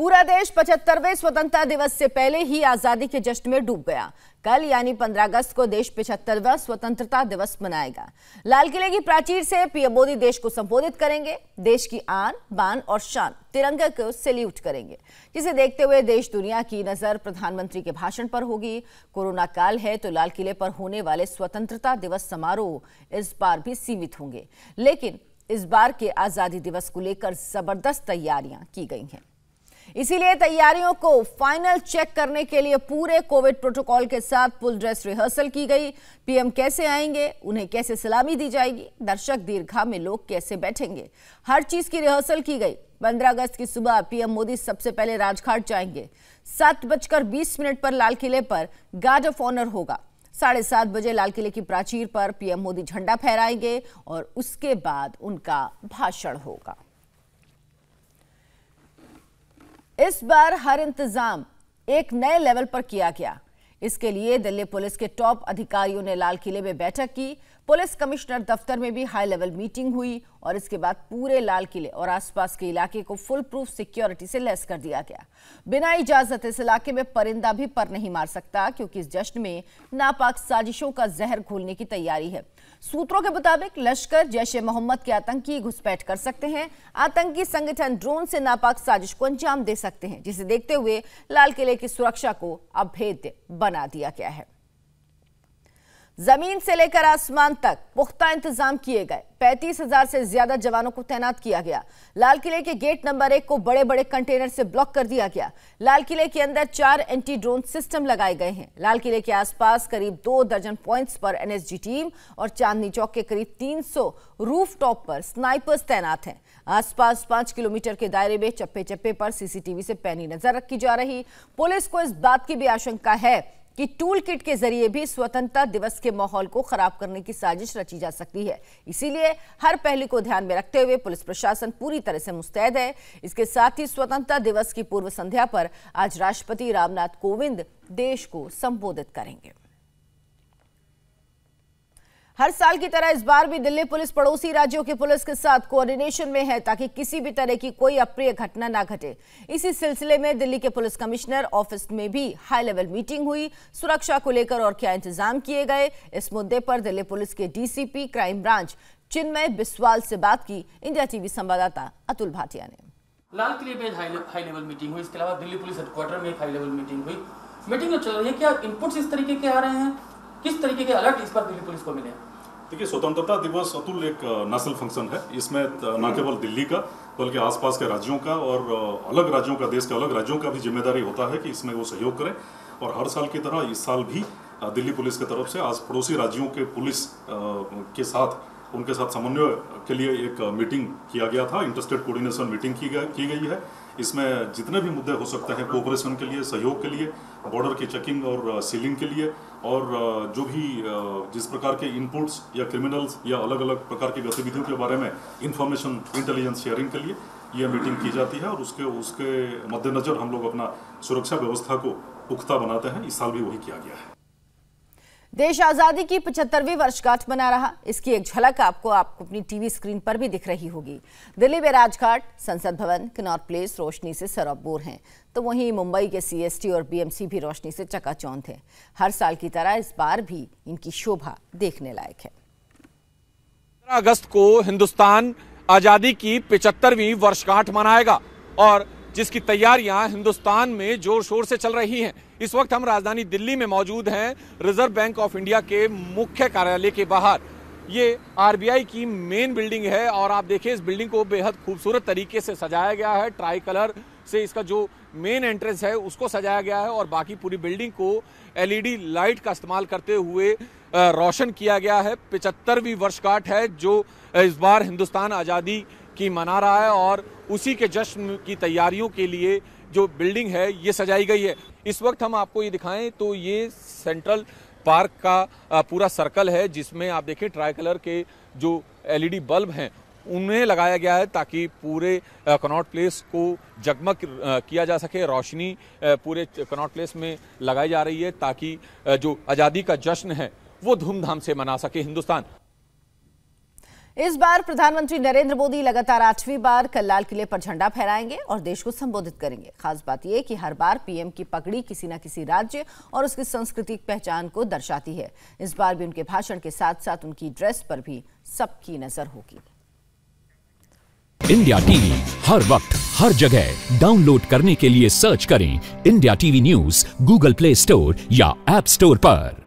पूरा देश पचहत्तरवे स्वतंत्रता दिवस से पहले ही आजादी के जश्न में डूब गया कल यानी 15 अगस्त को देश पिछहत्तरवा स्वतंत्रता दिवस मनाएगा लाल किले की प्राचीर से पीएम मोदी देश को संबोधित करेंगे देश की आन बान और शान तिरंगे को सैल्यूट करेंगे जिसे देखते हुए देश दुनिया की नजर प्रधानमंत्री के भाषण पर होगी कोरोना काल है तो लाल किले पर होने वाले स्वतंत्रता दिवस समारोह इस बार भी सीमित होंगे लेकिन इस बार के आजादी दिवस को लेकर जबरदस्त तैयारियां की गई हैं इसीलिए तैयारियों को फाइनल चेक करने के लिए पूरे कोविड प्रोटोकॉल के साथ फुल ड्रेस रिहर्सल की गई पीएम कैसे आएंगे उन्हें कैसे सलामी दी जाएगी दर्शक दीर्घा में लोग कैसे बैठेंगे हर चीज की रिहर्सल की गई पंद्रह अगस्त की सुबह पीएम मोदी सबसे पहले राजघाट जाएंगे सात बजकर बीस मिनट पर लाल किले पर गार्ड ऑफ ऑनर होगा साढ़े सात बजे लाल किले की प्राचीर पर पीएम मोदी झंडा फहराएंगे और उसके बाद उनका भाषण होगा इस बार हर इंतजाम एक नए लेवल पर किया गया इसके लिए दिल्ली पुलिस के टॉप अधिकारियों ने लाल किले में बैठक की पुलिस कमिश्नर दफ्तर में भी हाई लेवल मीटिंग हुई और इसके बाद पूरे लाल किले और आसपास के इलाके को फुल प्रूफ सिक्योरिटी से लैस कर दिया गया बिना इजाजत इस इलाके में परिंदा भी पर नहीं मार सकता क्योंकि इस जश्न में नापाक साजिशों का जहर घोलने की तैयारी है सूत्रों के मुताबिक लश्कर जैश ए मोहम्मद के आतंकी घुसपैठ कर सकते हैं आतंकी संगठन ड्रोन से नापाक साजिश को अंजाम दे सकते हैं जिसे देखते हुए लाल किले की सुरक्षा को अभेद्य बना दिया गया है जमीन से लेकर आसमान तक पुख्ता इंतजाम किए गए पैंतीस हजार से ज्यादा जवानों को तैनात किया गया लाल किले के गेट नंबर एक को बड़े बड़े कंटेनर से ब्लॉक कर दिया गया लाल किले के अंदर चार एंटी ड्रोन सिस्टम लगाए गए हैं लाल किले के आसपास करीब दो दर्जन पॉइंट्स पर एनएसजी टीम और चांदनी चौक के करीब 300 रूफ टॉप पर स्नाइपर्स तैनात हैं आसपास पांच किलोमीटर के दायरे में चप्पे चप्पे पर सीसीटीवी से पैनी नजर रखी जा रही पुलिस को इस बात की भी आशंका है कि टूल किट के जरिए भी स्वतंत्रता दिवस के माहौल को खराब करने की साजिश रची जा सकती है इसीलिए हर पहलू को ध्यान में रखते हुए पुलिस प्रशासन पूरी तरह से मुस्तैद है इसके साथ ही स्वतंत्रता दिवस की पूर्व संध्या पर आज राष्ट्रपति रामनाथ कोविंद देश को संबोधित करेंगे हर साल की तरह इस बार भी दिल्ली पुलिस पड़ोसी राज्यों की पुलिस के साथ कोऑर्डिनेशन में है ताकि किसी भी तरह की कोई अप्रिय घटना ना घटे इसी सिलसिले में दिल्ली के पुलिस कमिश्नर ऑफिस में भी हाई लेवल मीटिंग हुई सुरक्षा को लेकर और क्या इंतजाम किए गए इस मुद्दे पर दिल्ली पुलिस के DCP crime branch Chinmay Biswal से बात की इंडिया टीवी संवाददाता अतुल भाटिया ने लाल किले पे हाई लेवल मीटिंग हुई इसके अलावा दिल्ली पुलिस हेडक्वार्टर में एक हाई लेवल मीटिंग हुई मीटिंग में चल रही है क्या इनपुट्स इस तरीके के आ रहे हैं किस तरीके के अलर्ट इस पर दिल्ली पुलिस को मिले देखिए स्वतंत्रता दिवस अतुल एक नेशनल फंक्शन है इसमें न केवल दिल्ली का बल्कि आसपास के राज्यों का और अलग राज्यों का देश के अलग राज्यों का भी जिम्मेदारी होता है कि इसमें वो सहयोग करें और हर साल की तरह इस साल भी दिल्ली पुलिस की तरफ से आज पड़ोसी राज्यों के पुलिस के साथ उनके साथ समन्वय के लिए एक मीटिंग किया गया था इंटरस्टेट कोऑर्डिनेशन मीटिंग की गई की गई है इसमें जितने भी मुद्दे हो सकते हैं कोऑपरेशन के लिए सहयोग के लिए बॉर्डर की चेकिंग और सीलिंग के लिए और जो भी जिस प्रकार के इनपुट्स या क्रिमिनल्स या अलग अलग प्रकार की गतिविधियों के बारे में इंफॉर्मेशन इंटेलिजेंस शेयरिंग के लिए यह मीटिंग की जाती है और उसके उसके मद्देनज़र हम लोग अपना सुरक्षा व्यवस्था को पुख्ता बनाते हैं इस साल भी वही किया गया है देश आजादी की 75वीं वर्षगांठ मना रहा इसकी एक झलक आपको आपको अपनी टीवी स्क्रीन पर भी दिख रही होगी दिल्ली में राजघाट संसद भवन किनौर प्लेस रोशनी से सरोबोर हैं तो वहीं मुंबई के सीएसटी और बीएमसी भी रोशनी से चकाचौंध हैं हर साल की तरह इस बार भी इनकी शोभा देखने लायक है अगस्त को हिंदुस्तान आजादी की पिचहत्तरवीं वर्षगांठ मनाएगा और जिसकी तैयारियां हिंदुस्तान में जोर शोर से चल रही हैं इस वक्त हम राजधानी दिल्ली में मौजूद हैं रिजर्व बैंक ऑफ इंडिया के मुख्य कार्यालय के बाहर ये आरबीआई की मेन बिल्डिंग है और आप देखिए इस बिल्डिंग को बेहद खूबसूरत तरीके से सजाया गया है ट्राई कलर से इसका जो मेन एंट्रेंस है उसको सजाया गया है और बाकी पूरी बिल्डिंग को एलईडी लाइट का इस्तेमाल करते हुए रोशन किया गया है पिचहत्तरवीं वर्षगांठ है जो इस बार हिंदुस्तान आज़ादी की मना रहा है और उसी के जश्न की तैयारियों के लिए जो बिल्डिंग है ये सजाई गई है इस वक्त हम आपको ये दिखाएं तो ये सेंट्रल पार्क का पूरा सर्कल है जिसमें आप देखें ट्राई कलर के जो एलईडी बल्ब हैं उन्हें लगाया गया है ताकि पूरे कनॉट प्लेस को जगमग किया जा सके रोशनी पूरे कनॉट प्लेस में लगाई जा रही है ताकि जो आज़ादी का जश्न है वो धूमधाम से मना सके हिंदुस्तान इस बार प्रधानमंत्री नरेंद्र मोदी लगातार आठवीं बार कल लाल किले पर झंडा फहराएंगे और देश को संबोधित करेंगे खास बात यह कि हर बार पीएम की पगड़ी किसी न किसी राज्य और उसकी सांस्कृतिक पहचान को दर्शाती है इस बार भी उनके भाषण के साथ साथ उनकी ड्रेस पर भी सबकी नजर होगी इंडिया टीवी हर वक्त हर जगह डाउनलोड करने के लिए सर्च करें India TV news Google play store या एप स्टोर पर